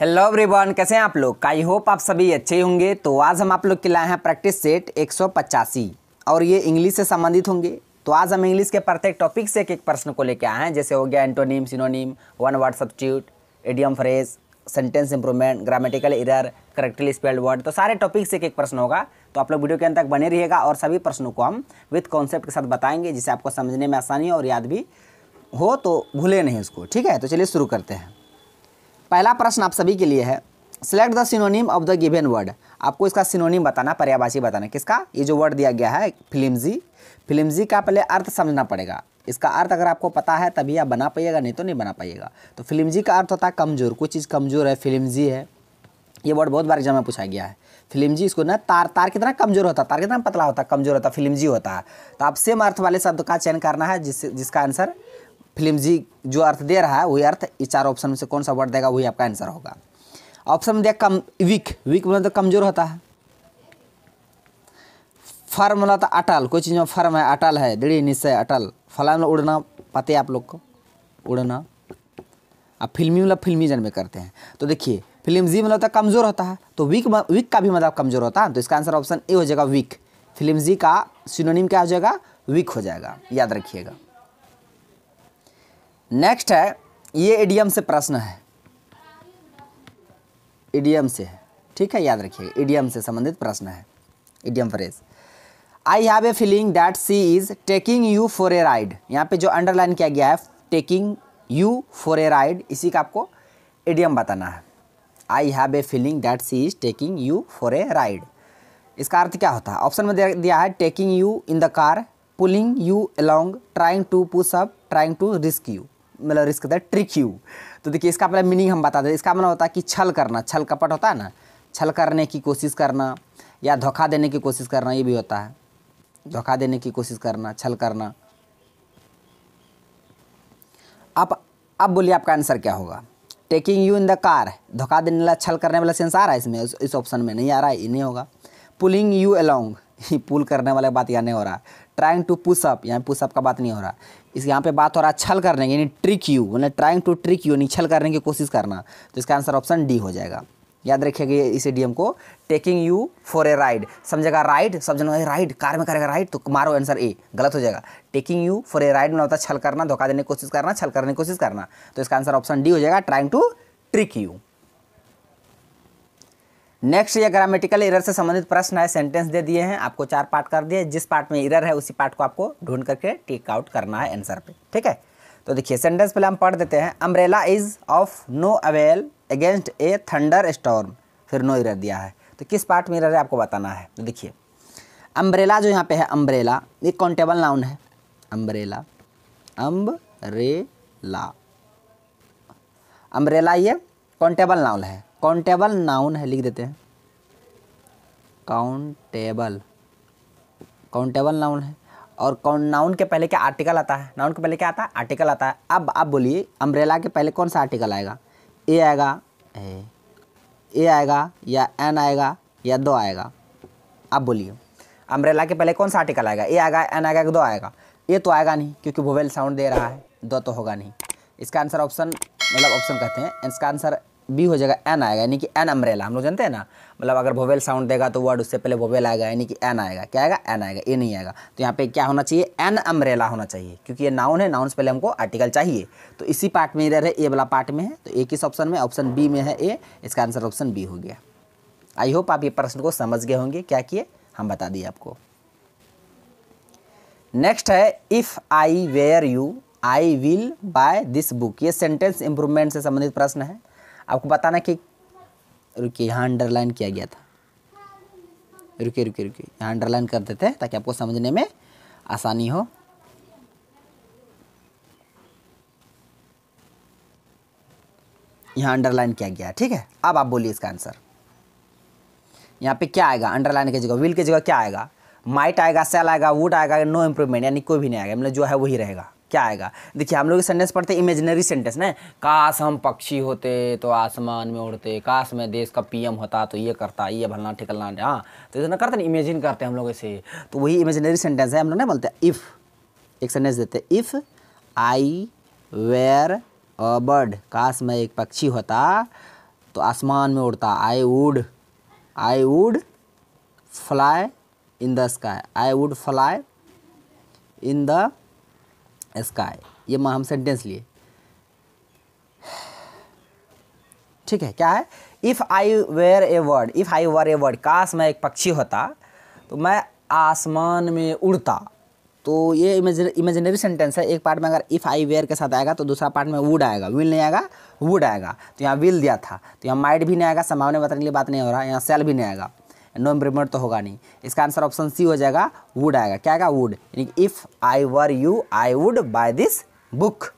hello everyone कैसे हैं आप लोग आई होप आप सभी अच्छे होंगे तो आज हम आप लोग के लाए हैं प्रैक्टिस सेट एक और ये इंग्लिश से संबंधित होंगे तो आज हम इंग्लिश के प्रत्येक टॉपिक से एक एक प्रश्न को लेकर आए हैं जैसे हो गया antonym synonym one word substitute idiom phrase sentence improvement grammatical इधर करेक्टली स्पेल्ड वर्ड तो सारे टॉपिक से एक एक प्रश्न होगा तो आप लोग वीडियो के अंत तक बने रहिएगा और सभी प्रश्नों को हम विथ कॉन्सेप्ट के साथ बताएंगे जिसे आपको समझने में आसानी हो और याद भी हो तो भूले नहीं उसको ठीक है तो चलिए शुरू करते हैं पहला प्रश्न आप सभी के लिए है select the synonym of the given word आपको इसका सिनोनिम बताना पर्यावासी बताना किसका ये जो वर्ड दिया गया है फिल्मजी फिल्मजी का पहले अर्थ समझना पड़ेगा इसका अर्थ अगर आपको पता है तभी आप बना पाइएगा नहीं तो नहीं बना पाइएगा तो फिल्मजी का अर्थ होता है कमज़ोर कोई चीज़ कमज़ोर है फिल्मजी है ये वर्ड बहुत बार एग्जाम में पूछा गया है फिल्मजी इसको ना तार तार कितना कमज़ोर होता है तार कितना पतला होता है कमज़ोर होता है फिल्मजी होता है तो आप सेम अर्थ वाले शब्द का चयन करना है जिस जिसका आंसर फिल्मजी जो अर्थ दे रहा है वही अर्थ ये चार ऑप्शन में से कौन सा वर्ड देगा वही आपका आंसर होगा ऑप्शन में दिया कम वीक वीक मतलब तो कमजोर होता है फर्म मतलब तो अटल कोई चीज़ में फर्म है अटल है दृढ़ निश्चय अटल फला मतलब उड़ना पते आप लोग को उड़ना आप फिल्मी मतलब फिल्मी जन्म में करते हैं तो देखिए फिल्म जी मतलब तो कमज़ोर होता है तो वीक वीक का भी मतलब कमज़ोर होता है तो इसका आंसर ऑप्शन ए हो जाएगा वीक फिल्म जी का सिनोनिम क्या हो जाएगा वीक हो जाएगा याद रखिएगा नेक्स्ट है ये एडियम से प्रश्न है एडीएम से है ठीक है याद रखिए एडीएम से संबंधित प्रश्न है idiom phrase I have a feeling that she is taking you for a ride यहाँ पे जो अंडरलाइन किया गया है taking you for a ride इसी का आपको एडियम बताना है I have a feeling that she is taking you for a ride इसका अर्थ क्या होता है ऑप्शन में दिया है taking you in the car pulling you along trying to push up trying to risk you मतलब रिस्क होता है ट्रिक यू तो देखिए इसका मतलब मीनिंग हम बता दें इसका मतलब होता है कि छल करना छल कपट होता है ना छल करने की कोशिश करना या धोखा देने की कोशिश करना ये भी होता है धोखा देने की कोशिश करना छल करना अब अब बोलिए आपका आंसर क्या होगा taking you in the car धोखा देने वाला छल करने वाला सेंस आ रहा है इसमें इस ऑप्शन में नहीं आ रहा है ये नहीं होगा पुलिंग यू अलोंग पुल करने वाले बात यहाँ नहीं हो रहा ट्राइंग टू पुशअप यहाँ पुशअप का बात नहीं हो रहा इस यहाँ पे बात हो रहा है छल करने की यानी ट्रिक यू यानी ट्राइंग टू ट्रिक यू यानी छल करने की कोशिश करना तो इसका आंसर ऑप्शन डी हो जाएगा याद रखिएगा इस एडियम को taking you for a ride समझेगा राइड सब जन राइड कार में करेगा राइड तो मारो आंसर ए गलत हो जाएगा taking you for a ride में होता छल करना धोखा देने की कोशिश करना छल करने की कोशिश करना तो इसका आंसर ऑप्शन डी हो जाएगा trying to trick you next ये ग्रामेटिकल इरर से संबंधित प्रश्न है सेंटेंस दे दिए हैं आपको चार पार्ट कर दिए जिस पार्ट में इरर है उसी पार्ट को आपको ढूंढ करके टेक आउट करना है आंसर पे ठीक है तो देखिए सेंटेंस पहले हम पढ़ देते हैं umbrella is of no avail against a thunder storm फिर नो इरर दिया है तो किस पार्ट में इरर है आपको बताना है तो देखिए अम्ब्रेला जो यहाँ पे है अम्ब्रेला ये कॉन्टेबल नाउन है अम्ब्रेला ला अम्ब्रेला ये कॉन्टेबल नाउन है काउंटेबल नाउन है लिख देते हैं काउंटेबल काउंटेबल नाउन है और कौन नाउन के पहले क्या आर्टिकल आता है नाउन के पहले क्या आता है आर्टिकल आता है अब आप बोलिए अम्ब्रेला के पहले कौन सा आर्टिकल आएगा ए आएगा ए ए आएगा या एन आएगा या दो आएगा आप बोलिए अम्ब्रेला के पहले कौन सा आर्टिकल आएगा ए आएगा एन आएगा दो आएगा ए तो आएगा नहीं क्योंकि वोवेल साउंड दे रहा है दो तो होगा नहीं इसका आंसर ऑप्शन मतलब ऑप्शन कहते हैं इसका आंसर बी हो जाएगा एन आएगा यानी कि एन अम्ब्रेला हम लोग जानते हैं ना मतलब अगर वोवेल साउंड देगा तो वर्ड उससे पहले वोवेल आएगा यानी कि एन आएगा क्या आएगा एन आएगा ए नहीं आएगा तो यहाँ पे क्या होना चाहिए एन अम्ब्रेला होना चाहिए क्योंकि ये नाउन है नाउन से पहले हमको आर्टिकल चाहिए तो इसी पार्ट में इधर है ए वाला पार्ट में है तो ए किस ऑप्शन में ऑप्शन बी में है ए इसका आंसर ऑप्शन बी हो गया आई होप आप ये प्रश्न को समझ गए होंगे क्या किए हम बता दिए आपको नेक्स्ट है if I were you I will buy this book ये सेंटेंस इंप्रूवमेंट से संबंधित प्रश्न है आपको बताना कि रुकिए यहाँ अंडरलाइन किया गया था रुकिए रुकिए रुकिए यहाँ अंडरलाइन कर देते हैं ताकि आपको समझने में आसानी हो यहाँ अंडरलाइन किया गया ठीक है अब आप बोलिए इसका आंसर यहाँ पे क्या आएगा अंडरलाइन की जगह विल की जगह क्या आएगा माइट आएगा सेल आएगा वुड आएगा नो इम्प्रूवमेंट यानी कोई भी नहीं आएगा मतलब जो है वही रहेगा क्या आएगा देखिए हम लोग सेंटेंस पढ़ते इमेजिनरी सेंटेंस ना काश हम पक्षी होते तो आसमान में उड़ते काश मैं देश का पीएम होता तो ये करता ये भलना ठिकलना हाँ तो इतना करते ना इमेजिन करते हैं हम लोग ऐसे तो वही इमेजिनरी सेंटेंस है हम लोग ना बोलते इफ़ एक सेंटेंस देते if I were a bird काश मैं एक पक्षी होता तो आसमान में उड़ता I would I would fly in the sky I would fly in the sky ये माँ हम सेंटेंस लिए ठीक है क्या है if I were a word if I were a word काश मैं एक पक्षी होता तो मैं आसमान में उड़ता तो ये इमेजिनरी सेंटेंस है एक पार्ट में अगर इफ़ आई वेयर के साथ आएगा तो दूसरा पार्ट में वुड आएगा विल नहीं आएगा वुड आएगा तो यहाँ विल दिया था तो यहाँ माइट भी नहीं आएगा संभावना बताने के लिए बात नहीं हो रहा यहाँ सेल भी नहीं आएगा इम्प्रूवमेंट तो होगा नहीं इसका आंसर ऑप्शन सी हो जाएगा वुड आएगा क्या आएगा वुड यानी if I were you I would buy this book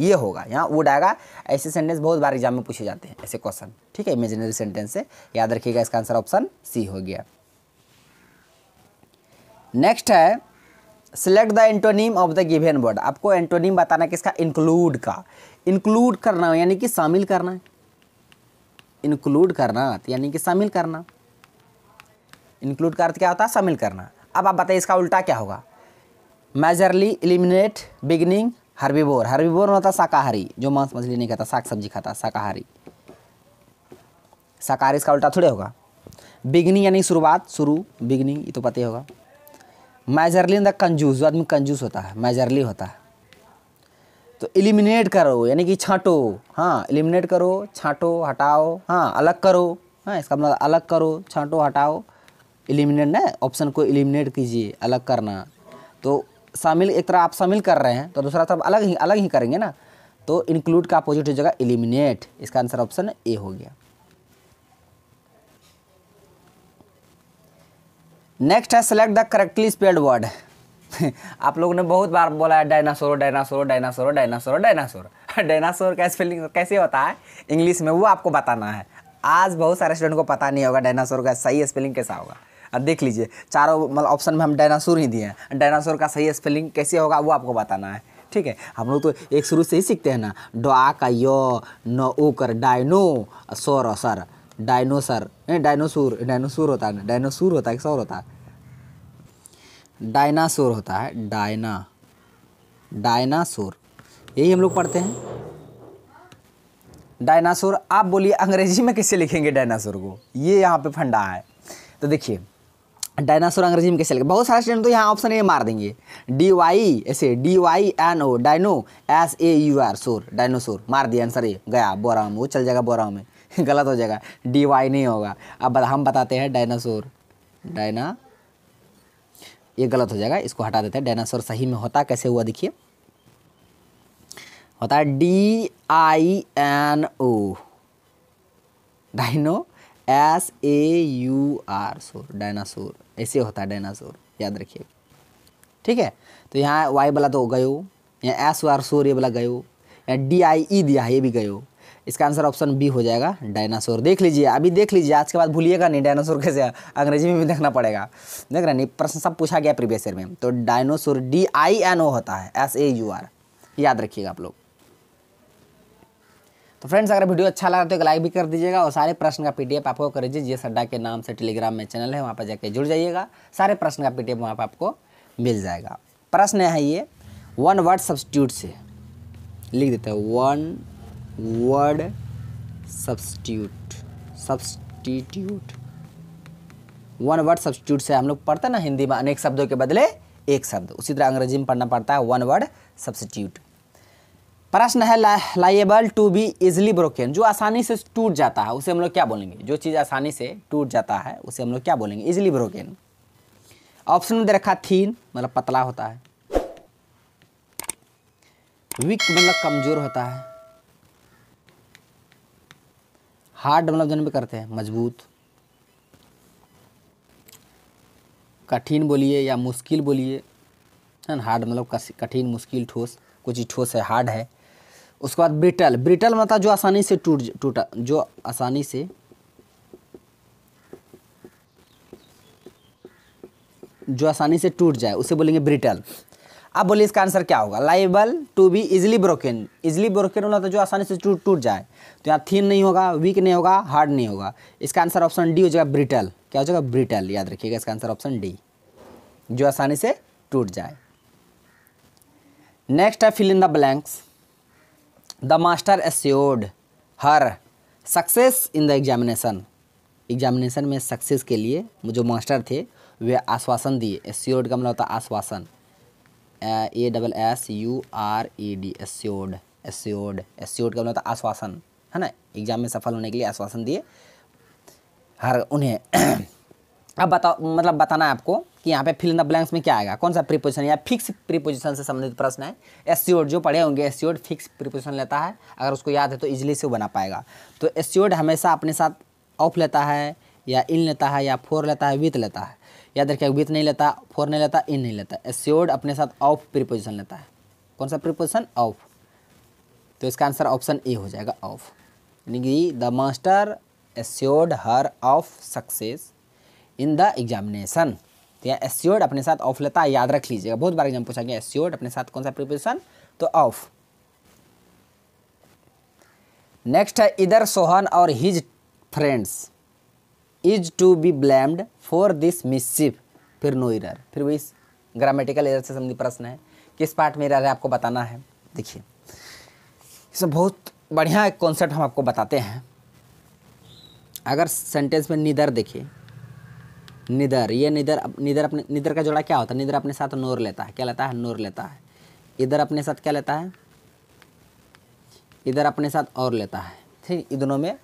ये होगा यहाँ वुड आएगा ऐसे सेंटेंस बहुत बार एग्जाम में पूछे जाते हैं ऐसे क्वेश्चन ठीक है इमेजिनरी सेंटेंस से याद रखिएगा इसका आंसर ऑप्शन सी हो गया नेक्स्ट है select the antonym of the given word आपको एंटोनीम बताना किसका इंक्लूड का इंक्लूड करना यानी कि शामिल करना इंक्लूड करना तो यानी कि शामिल करना इंक्लूड का अर्थ क्या होता है शामिल करना अब आप बताइए इसका उल्टा क्या होगा majorly eliminate beginning herbivore herbivore होता शाकाहारी जो मांस मछली नहीं खाता साग सब्जी खाता शाकाहारी शाकाहारी इसका उल्टा थोड़े होगा बिगनिंग यानी शुरुआत शुरू बिगनिंग ये तो पता ही होगा मेजरली द कंजूस जो आदमी कंजूस होता है मेजरली होता है तो इलिमिनेट करो यानी कि छाँटो हाँ इलिमिनेट करो छाँटो हटाओ हाँ अलग करो हाँ इसका मतलब अलग करो छाँटो हटाओ एलिमिनेट ना ऑप्शन को एलिमिनेट कीजिए अलग करना तो शामिल एक तरह आप शामिल कर रहे हैं तो दूसरा तरफ अलग ही अलग ही करेंगे ना तो इंक्लूड का अपोजिट हो जाएगा एलिमिनेट इसका आंसर ऑप्शन ए हो गया नेक्स्ट है select the correctly spelled word आप लोगों ने बहुत बार बोला है dinosaur dinosaur dinosaur dinosaur dinosaur dinosaur का स्पेलिंग कैसे होता है इंग्लिश में वो आपको बताना है आज बहुत सारे स्टूडेंट को पता नहीं होगा डायनासोर का सही स्पेलिंग कैसा होगा देख लीजिए चारों मतलब ऑप्शन में हम डायनासोर ही दिए हैं डायनासोर का सही स्पेलिंग कैसे होगा वो आपको बताना है ठीक है हम लोग तो एक शुरू से ही सीखते हैं ना डॉ का यो न ओ कर डायनो सोर सर डायनोसर डायनोसूर डायनोसूर होता है ना डायनोसूर होता है कि सोर होता है डायनासोर होता है डायना डायनासोर यही हम लोग पढ़ते हैं डायनासोर आप बोलिए अंग्रेजी में कैसे लिखेंगे डायनासोर को ये यहाँ पे फंडा है तो देखिए डायनासोर अंग्रेजी में कैसे लगे बहुत सारे स्टूडेंट तो यहाँ ऑप्शन ए मार देंगे डी वाई ऐसे D Y N O dino S A U R saur dinosaur मार दिया आंसर ए गया बोरा में वो चल जाएगा बोरा में गलत हो जाएगा डी वाई नहीं होगा अब हम बताते हैं डायनासोर डायना ये गलत हो जाएगा इसको हटा देते हैं डायनासोर सही में होता कैसे हुआ देखिए होता है D I N O dino S A U R saur dinosaur ऐसे होता है डायनासोर याद रखिए ठीक है तो यहाँ वाई वाला तो गयो यहाँ एस वार सोर ये वाला गयो यहाँ डी आई ई दिया है ये भी गयो इसका आंसर ऑप्शन बी हो जाएगा डायनासोर देख लीजिए अभी देख लीजिए आज के बाद भूलिएगा नहीं डायनासोर कैसे अंग्रेजी में भी देखना पड़ेगा देख रहे नहीं प्रश्न सब पूछा गया प्रीवियस ईयर में तो dinosaur D I N O होता है एस ए यू आर याद रखिएगा आप लोग तो फ्रेंड्स अगर वीडियो अच्छा लगा तो एक लाइक भी कर दीजिएगा और सारे प्रश्न का पीडीएफ आपको कर दीजिए जी सड्डा के नाम से टेलीग्राम में चैनल है वहाँ पर जाके जुड़ जाइएगा सारे प्रश्न का पीडीएफ वहाँ पर आपको मिल जाएगा प्रश्न है ये वन वर्ड सब्सटीट्यूट से लिख देते हैं one word substitute substitute one word substitute से हम लोग पढ़ते हैं ना हिंदी में अनेक शब्दों के बदले एक शब्द उसी तरह अंग्रेजी में पढ़ना पड़ता है वन वर्ड सब्सिट्यूट प्रश्न है liable to be easily broken जो आसानी से टूट जाता है उसे हम लोग क्या बोलेंगे जो चीज़ आसानी से टूट जाता है उसे हम लोग क्या बोलेंगे इजली ब्रोकन ऑप्शन में दे रखा थीन मतलब पतला होता है वीक मतलब कमज़ोर होता है हार्ड मतलब जन्म करते हैं मजबूत कठिन बोलिए या मुश्किल बोलिए है ना हार्ड मतलब कठिन मुश्किल ठोस कुछ ही ठोस है हार्ड है उसके बाद ब्रिटल ब्रिटल मतलब जो आसानी से टूट टूटा जो आसानी से जो आसानी से टूट जाए उसे बोलेंगे ब्रिटल अब बोलिए इसका आंसर क्या होगा liable to be easily broken easily broken होना तो जो आसानी से टूट टूट जाए तो यहाँ थीन नहीं होगा वीक नहीं होगा हार्ड नहीं होगा इसका आंसर ऑप्शन डी हो जाएगा ब्रिटल क्या हो जाएगा ब्रिटल याद रखिएगा इसका आंसर ऑप्शन डी जो आसानी से टूट जाए नेक्स्ट है fill in the blanks the master assured her success in the examination examination में सक्सेस के लिए जो मास्टर थे वे आश्वासन दिए एस्योर्ड का मतलब होता आश्वासन A double S U R E D assured assured assured का मतलब होता आश्वासन है ना एग्जाम में सफल होने के लिए आश्वासन दिए हर उन्हें अब बताओ मतलब बताना है आपको कि यहाँ पे फिल इन द ब्लैंक्स में क्या आएगा कौन सा प्रीपोजिशन या फिक्स प्रीपोजिशन से संबंधित प्रश्न है एस्योर्ड जो पढ़े होंगे एस्योर्ड फिक्स प्रीपोजिशन लेता है अगर उसको याद है तो इजिली से वो बना पाएगा तो एस्योर्ड हमेशा अपने साथ ऑफ लेता है या इन लेता है या फोर लेता है विथ लेता है याद रखिए विथ नहीं लेता फोर नहीं लेता इन नहीं लेता एस्योर्ड अपने साथ ऑफ प्रीपोजिशन लेता है कौन सा प्रीपोजिशन ऑफ तो इसका आंसर ऑप्शन ए हो जाएगा ऑफ यानी कि the master assured her of success in the examination तो यहाँ एस्योर्ड अपने साथ ऑफ लेता है याद रख लीजिएगा बहुत बार एग्जाम पूछा गया एस्योर्ड अपने साथ कौन सा प्रिपोजिशन तो ऑफ नेक्स्ट है इधर सोहन और his friends is to be blamed for this mishap फिर नो इरर फिर वही ग्रामेटिकल एरर से संबंधित प्रश्न है किस पार्ट में इरर है आपको बताना है देखिए इसमें बहुत बढ़िया एक कॉन्सेप्ट हम आपको बताते हैं अगर सेंटेंस में निदर देखिए निदर ये निदर निदर अपने निदर का जोड़ा क्या होता है निदर अपने साथ नोर लेता है क्या लेता है नोर लेता है इधर अपने साथ क्या लेता है इधर अपने साथ और लेता है ठीक इन दोनों में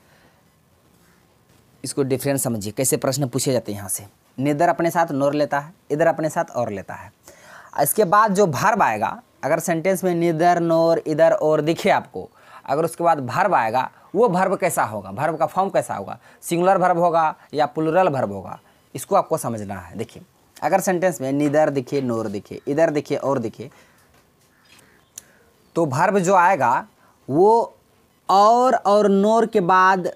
इसको डिफरेंस समझिए कैसे प्रश्न पूछे जाते हैं यहाँ से निदर अपने साथ नोर लेता है इधर अपने साथ और लेता है इसके बाद जो भर्व आएगा अगर सेंटेंस में निदर नोर इधर और दिखे आपको अगर उसके बाद भर्व आएगा वो भर्व कैसा होगा भर्व का फॉर्म कैसा होगा सिंगुलर भर्व होगा या प्लुरल भर्व होगा इसको आपको समझना है देखिए अगर सेंटेंस में निधर दिखे नोर दिखे इधर दिखे और दिखे तो भर्ब जो आएगा वो और और नोर के बाद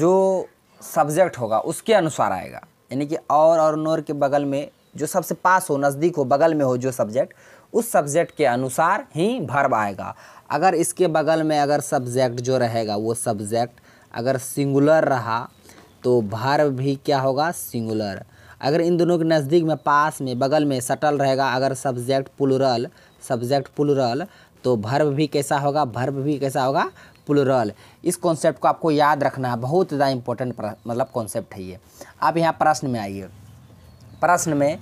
जो सब्जेक्ट होगा उसके अनुसार आएगा यानी कि और और नोर के बगल में जो सबसे पास हो नज़दीक हो बगल में हो जो सब्जेक्ट उस सब्जेक्ट के अनुसार ही भर्ब आएगा अगर इसके बगल में अगर सब्जेक्ट जो रहेगा वो सब्जेक्ट अगर सिंगुलर रहा तो भार्व भी क्या होगा सिंगुलर अगर इन दोनों के नज़दीक में पास में बगल में सटल रहेगा अगर सब्जेक्ट पुलरल सब्जेक्ट पुलरल तो भर्व भी कैसा होगा भर्व भी कैसा होगा पुलरल इस कॉन्सेप्ट को आपको याद रखना है बहुत ज़्यादा इंपॉर्टेंट मतलब कॉन्सेप्ट है ये आप यहाँ प्रश्न में आइए प्रश्न में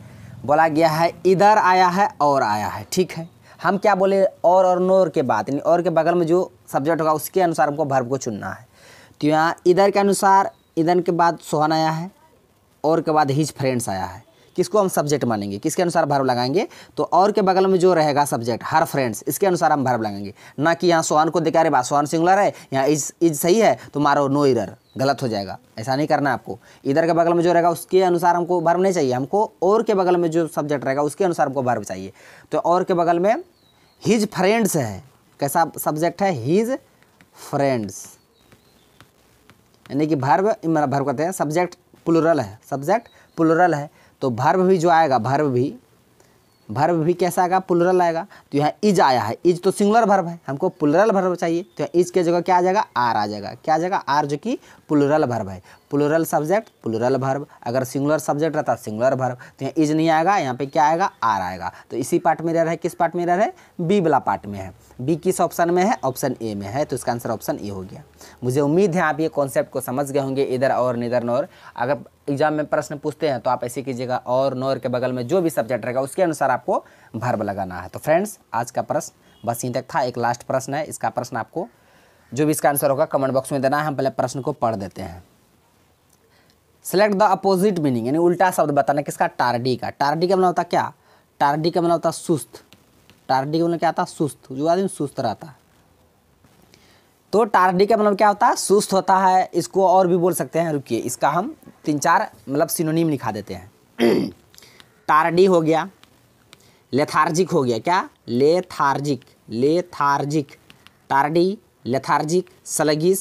बोला गया है इधर आया है और आया है ठीक है हम क्या बोले और और नोर के बाद यानी और के बगल में जो सब्जेक्ट होगा उसके अनुसार हमको भर्व को चुनना है तो यहाँ इधर के अनुसार इधन के बाद सोहन आया है और के बाद हिज फ्रेंड्स आया है किसको हम सब्जेक्ट मानेंगे किसके अनुसार भर्व लगाएंगे तो और के बगल में जो रहेगा सब्जेक्ट हर फ्रेंड्स इसके अनुसार हम भर्व लगाएंगे ना कि यहाँ सोहन को दिखा रहे बात सोहन सिंगुलर है यहाँ इज इज सही है तो मारो नो इधर गलत हो जाएगा ऐसा नहीं करना आपको इधर के बगल में जो रहेगा उसके अनुसार हमको भर्व नहीं चाहिए हमको और के बगल में जो सब्जेक्ट रहेगा उसके अनुसार हमको भर्व चाहिए तो और के बगल में हिज फ्रेंड्स है कैसा सब्जेक्ट है हिज फ्रेंड्स यानी कि भर्व भर्व मतलब कहते हैं सब्जेक्ट प्लुरल है सब्जेक्ट प्लुरल है तो भर्व भी जो आएगा भर्व भी भर्व भी कैसा आएगा पुलरल आएगा तो यहाँ इज आया है इज तो सिंगुलर भर्व है हमको पुलरल भर्व चाहिए तो यहाँ इज के जगह क्या आ जाएगा आर आ जाएगा क्या आ जाएगा आर जो कि पुलरल भर्व है पुलरल सब्जेक्ट पुलरल भर्व अगर सिंगुलर सब्जेक्ट रहता सिंगुलर भर्व तो यहाँ इज नहीं आएगा यहाँ पे क्या आएगा आर आएगा तो इसी पार्ट में रह रहा है किस पार्ट में रह रहा है बी वाला पार्ट में है बी किस ऑप्शन में है ऑप्शन ए में है तो इसका आंसर ऑप्शन ए हो गया मुझे उम्मीद है आप ये कॉन्सेप्ट को समझ गए होंगे इधर और निधर नोर अगर एग्जाम में प्रश्न पूछते हैं तो आप ऐसे कीजिएगा और नौर के बगल में जो भी सब्जेक्ट रहेगा उसके अनुसार आपको भर्व लगाना है तो फ्रेंड्स आज का प्रश्न बस यहीं तक था एक लास्ट प्रश्न है इसका प्रश्न आपको जो भी इसका आंसर होगा कमेंट बॉक्स में देना है हम पहले प्रश्न को पढ़ देते हैं सेलेक्ट द अपोजिट मीनिंग यानी उल्टा शब्द बताना किसका टारडी का टारडी का मतलब होता क्या टारडी का मतलब होता सुस्त टार्डी का मतलब क्या होता है सुस्त जो आदमी सुस्त रहता है तो टार्डी का मतलब क्या होता है सुस्त होता है इसको और भी बोल सकते हैं रुकिए इसका हम तीन चार मतलब सिनोनिम लिखा देते हैं टार्डी हो गया लेथार्जिक हो गया क्या lethargic lethargic tardy lethargic sluggish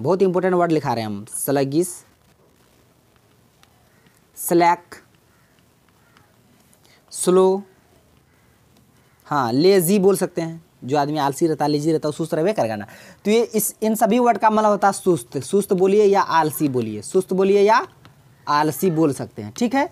बहुत इंपॉर्टेंट वर्ड लिखा रहे हैं हम सलगिस स्लैक स्लो हाँ लेजी बोल सकते हैं जो आदमी आलसी रहता है लेजी रहता है सुस्त रहे करेगा ना तो ये इस इन सभी वर्ड का मतलब होता है सुस्त सुस्त बोलिए या आलसी बोलिए सुस्त बोलिए या आलसी बोल सकते हैं ठीक है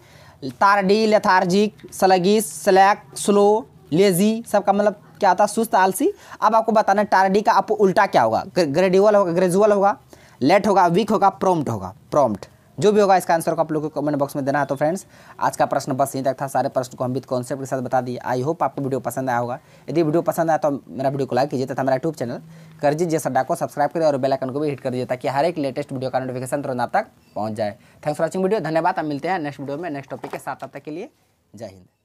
tardy lethargic sluggish slack slow lazy सबका मतलब क्या आता है सुस्त आलसी अब आपको बताना टारडी का आपको उल्टा क्या होगा ग्रेडुअल होगा ग्रेजुअल होगा लेट होगा वीक होगा प्रोम्प्ट होगा प्रोम्प्ट जो भी होगा इसका आंसर को आप लोगों को कमेंट बॉक्स में देना है तो फ्रेंड्स आज का प्रश्न बस यहीं तक था सारे प्रश्न को हम विद कॉन्सेप्ट के साथ बता दिए आई होप आपको वीडियो पसंद आया होगा यदि वीडियो पसंद आया तो मेरा वीडियो को लाइक कीजिए तथा मेरा यूट्यूब चैनल कर दीजिए सड्डा को सब्सक्राइब करें और बेलाइकन को भी हिट कर दीजिए ताकि हर एक लेटेस्ट वीडियो का नोटिफिकेशन तुरंत आप तक पहुँच जाए थैंक्स फॉर वॉचिंग वीडियो धन्यवाद आप मिलते हैं नेक्स्ट वीडियो में नेक्स्ट टॉपिक के साथ आप तक के लिए जय हिंद